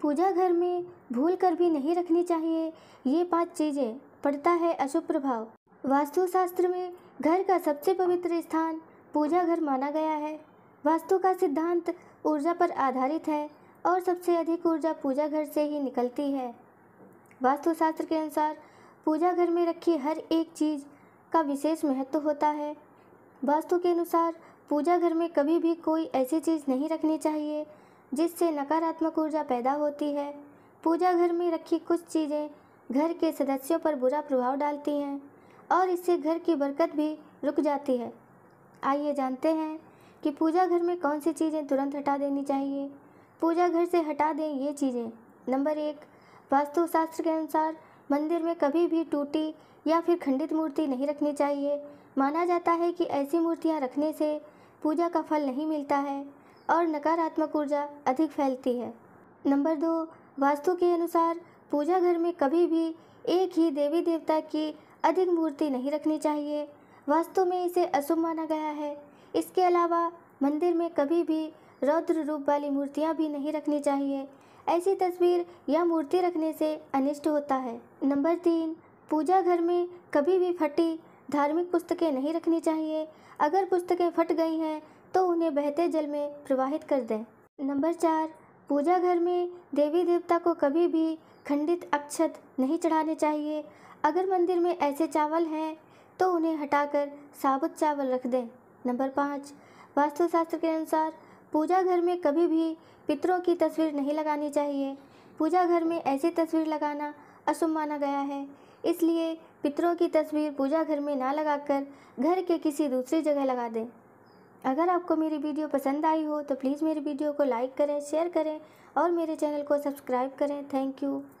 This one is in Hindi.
पूजा घर में भूल कर भी नहीं रखनी चाहिए ये पांच चीज़ें पड़ता है अशुभ प्रभाव वास्तुशास्त्र में घर का सबसे पवित्र स्थान पूजा घर माना गया है वास्तु का सिद्धांत ऊर्जा पर आधारित है और सबसे अधिक ऊर्जा पूजा घर से ही निकलती है वास्तुशास्त्र के अनुसार पूजा घर में रखी हर एक चीज़ का विशेष महत्व होता है वास्तु के अनुसार पूजा घर में कभी भी कोई ऐसी चीज़ नहीं रखनी चाहिए जिससे नकारात्मक ऊर्जा पैदा होती है पूजा घर में रखी कुछ चीज़ें घर के सदस्यों पर बुरा प्रभाव डालती हैं और इससे घर की बरकत भी रुक जाती है आइए जानते हैं कि पूजा घर में कौन सी चीज़ें तुरंत हटा देनी चाहिए पूजा घर से हटा दें ये चीज़ें नंबर एक वास्तुशास्त्र के अनुसार मंदिर में कभी भी टूटी या फिर खंडित मूर्ति नहीं रखनी चाहिए माना जाता है कि ऐसी मूर्तियाँ रखने से पूजा का फल नहीं मिलता है और नकारात्मक ऊर्जा अधिक फैलती है नंबर दो वास्तु के अनुसार पूजा घर में कभी भी एक ही देवी देवता की अधिक मूर्ति नहीं रखनी चाहिए वास्तु में इसे अशुभ माना गया है इसके अलावा मंदिर में कभी भी रौद्र रूप वाली मूर्तियाँ भी नहीं रखनी चाहिए ऐसी तस्वीर या मूर्ति रखने से अनिष्ट होता है नंबर तीन पूजा घर में कभी भी फटी धार्मिक पुस्तकें नहीं रखनी चाहिए अगर पुस्तकें फट गई हैं तो उन्हें बहते जल में प्रवाहित कर दें नंबर चार पूजा घर में देवी देवता को कभी भी खंडित अक्षत नहीं चढ़ाने चाहिए अगर मंदिर में ऐसे चावल हैं तो उन्हें हटाकर साबुत चावल रख दें नंबर पाँच वास्तुशास्त्र के अनुसार पूजा घर में कभी भी पितरों की तस्वीर नहीं लगानी चाहिए पूजा घर में ऐसी तस्वीर लगाना अशुभ माना गया है इसलिए पितरों की तस्वीर पूजा घर में ना लगाकर घर के किसी दूसरी जगह लगा दें अगर आपको मेरी वीडियो पसंद आई हो तो प्लीज़ मेरी वीडियो को लाइक करें शेयर करें और मेरे चैनल को सब्सक्राइब करें थैंक यू